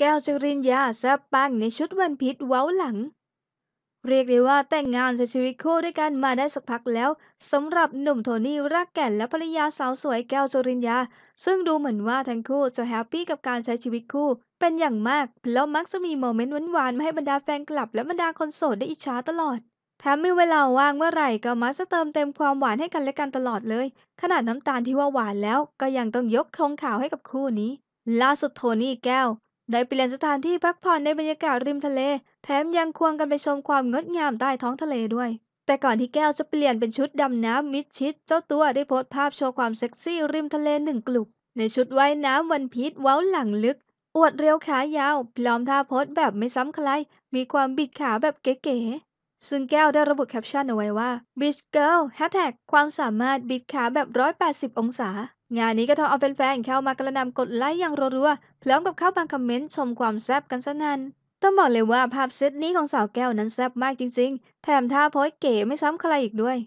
แก้วจริญญาแซบปังในชุดวันพิษเว้าหลัง เรียกได้ว่าแต่งงานใช้ชีวิตคู่ด้วยกันมาได้สักพักแล้วสำหรับหนุ่มโทนี่รักแก่นและภรรยาสาวสวยแก้วจริญญา ซึ่งดูเหมือนว่าทั้งคู่จะแฮปปี้กับการใช้ชีวิตคู่ เป็นอย่างมากแล้วมักจะมีโมเมนต์หวานๆมาให้บรรดาแฟนคลับและบรรดาคนโสดได้อิจฉาตลอดแถมมีเวลาว่างเมื่อไหร่ก็มักจะเติมเต็มความหวานให้กันและกันตลอดเลย ขนาดน้ำตาลที่ว่าหวานแล้ว ก็ยังต้องยกคองข่าวให้กับคู่นี้ ล่าสุดโทนี่แก้วได้เปลี่ยนสถานที่พักผ่อนในบรรยากาศริมทะเล แถมยังควงกันไปชมความงดงามใต้ท้องทะเลด้วย แต่ก่อนที่แก้วจะเปลี่ยนเป็นชุดดำน้ำมิดชิดเจ้าตัวได้โพสต์ภาพโชว์ความเซ็กซี่ริมทะเลหนึ่งกลุ่มในชุดว่ายน้ำวันพีชเว้าหลังลึก อวดเรียวขายาวพร้อมท่าโพสแบบไม่ซ้ำใคร มีความบิดขาแบบเก๋ซึ่งแก้วได้ระบุแคปชั่นเอาไว้ว่า Beach Girl ความสามารถบิดขาแบบ 180 องศา งานนี้ก็ทำเอาแฟนๆเข้ามากระนำกดไลค์อย่างรัว ๆ พร้อมกับเข้าบางคอมเมนต์ชมความแซ่บกันสนั่น ต้องบอกเลยว่าภาพเซตนี้ของสาวแก้วนั้นแซ่บมากจริง ๆ แถมท่าโพสเก๋ไม่ซ้ำใครอีกด้วย